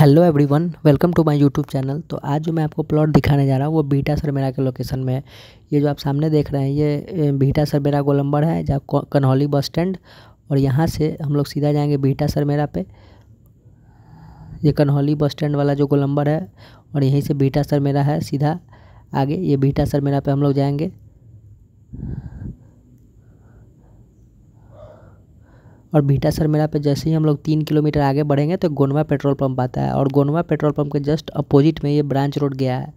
hello everyone welcome to my YouTube channel तो आज जो मैं आपको प्लॉट दिखाने जा रहा हूँ वो बीटा सरमेरा के लोकेशन में है ये जो आप सामने देख रहे हैं ये बीटा सरमेरा गोलम्बर है जहाँ कन्हौली बस स्टैंड और यहाँ से हम लोग सीधा जाएंगे बीटा सरमेरा पे ये कन्हौली बस स्टैंड वाला जो गोलम्बर है और यहीं से बीटा सरमेरा है सीधा आगे ये बीटा सरमेरा पर हम लोग जाएँगे और भीटा सरमेरा पे जैसे ही हम लोग तीन किलोमीटर आगे बढ़ेंगे तो गोनवा पेट्रोल पंप आता है और गोनवा पेट्रोल पंप के जस्ट अपोजिट में ये ब्रांच रोड गया है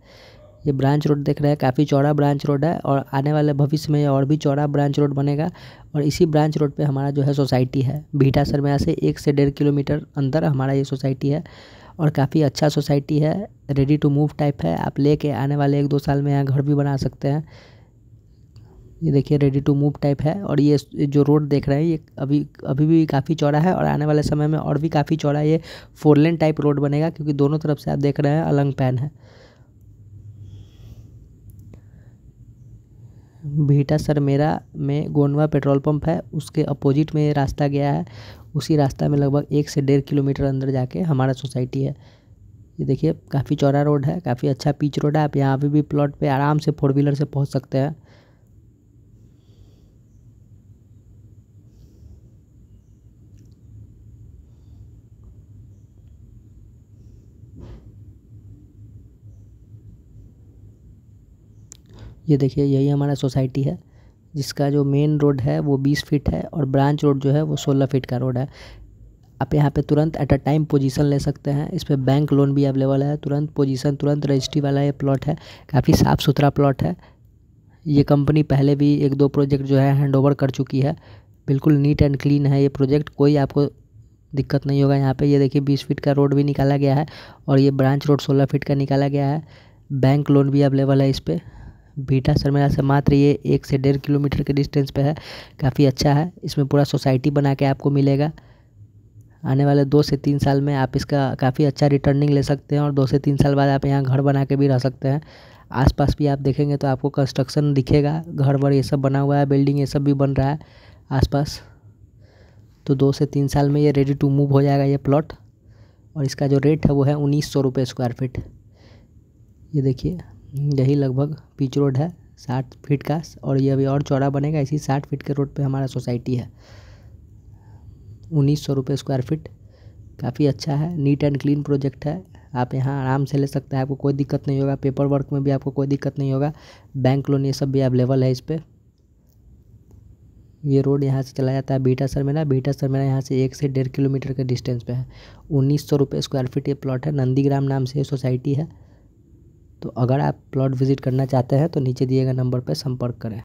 ये ब्रांच रोड देख रहे हैं काफ़ी चौड़ा ब्रांच रोड है और आने वाले भविष्य में और भी चौड़ा ब्रांच रोड बनेगा और इसी ब्रांच रोड पर हमारा जो है सोसाइटी है भीटा सरमेरा से एक से डेढ़ किलोमीटर अंदर हमारा ये सोसाइटी है और काफ़ी अच्छा सोसाइटी है रेडी टू मूव टाइप है आप ले आने वाले एक दो साल में यहाँ घर भी बना सकते हैं ये देखिए रेडी टू मूव टाइप है और ये जो रोड देख रहे हैं ये अभी अभी भी काफ़ी चौड़ा है और आने वाले समय में और भी काफ़ी चौड़ा ये फोर लेन टाइप रोड बनेगा क्योंकि दोनों तरफ से आप देख रहे हैं अलंग पैन है भीटा सरमेरा में गोंडवा पेट्रोल पंप है उसके अपोजिट में रास्ता गया है उसी रास्ता में लगभग एक से डेढ़ किलोमीटर अंदर जाके हमारा सोसाइटी है ये देखिए काफ़ी चौड़ा रोड है काफ़ी अच्छा पीच रोड है आप यहाँ अभी भी प्लॉट पे आराम से फोर व्हीलर से पहुँच सकते हैं ये देखिए यही हमारा सोसाइटी है जिसका जो मेन रोड है वो बीस फीट है और ब्रांच रोड जो है वो सोलह फीट का रोड है आप यहाँ पे तुरंत एट अ टाइम पोजीशन ले सकते हैं इस पर बैंक लोन भी अवेलेबल है तुरंत पोजीशन तुरंत रजिस्ट्री वाला ये प्लॉट है काफ़ी साफ़ सुथरा प्लॉट है ये कंपनी पहले भी एक दो प्रोजेक्ट जो है हैंड ओवर कर चुकी है बिल्कुल नीट एंड क्लीन है ये प्रोजेक्ट कोई आपको दिक्कत नहीं होगा यहाँ पे ये देखिए बीस फीट का रोड भी निकाला गया है और ये ब्रांच रोड सोलह फीट का निकाला गया है बैंक लोन भी अवेलेबल है इस पर बीटा सर से मात्र ये एक से डेढ़ किलोमीटर के डिस्टेंस पे है काफ़ी अच्छा है इसमें पूरा सोसाइटी बना के आपको मिलेगा आने वाले दो से तीन साल में आप इसका काफ़ी अच्छा रिटर्निंग ले सकते हैं और दो से तीन साल बाद आप यहाँ घर बना के भी रह सकते हैं आसपास भी आप देखेंगे तो आपको कंस्ट्रक्शन दिखेगा घर वर ये सब बना हुआ है बिल्डिंग ये सब भी बन रहा है आसपास तो दो से तीन साल में ये रेडी टू मूव हो जाएगा ये प्लॉट और इसका जो रेट है वो है उन्नीस सौ रुपये स्क्वायर फीट ये देखिए यही लगभग पिच रोड है साठ फीट का और ये अभी और चौड़ा बनेगा इसी साठ फीट के रोड पे हमारा सोसाइटी है उन्नीस सौ रुपये स्क्वायर फीट काफ़ी अच्छा है नीट एंड क्लीन प्रोजेक्ट है आप यहाँ आराम से ले सकते हैं आपको कोई दिक्कत नहीं होगा पेपर वर्क में भी आपको कोई दिक्कत नहीं होगा बैंक लोन ये सब भी अवेलेबल है इस पर ये रोड यहाँ से चला जाता है बीटा सरमेना बीटा सरमेना यहाँ से एक से डेढ़ किलोमीटर के डिस्टेंस पे है उन्नीस सौ रुपये स्क्वायर फीट ये प्लॉट है नंदीग्राम नाम से ये सोसाइटी है तो अगर आप प्लॉट विजिट करना चाहते हैं तो नीचे दिए गए नंबर पर संपर्क करें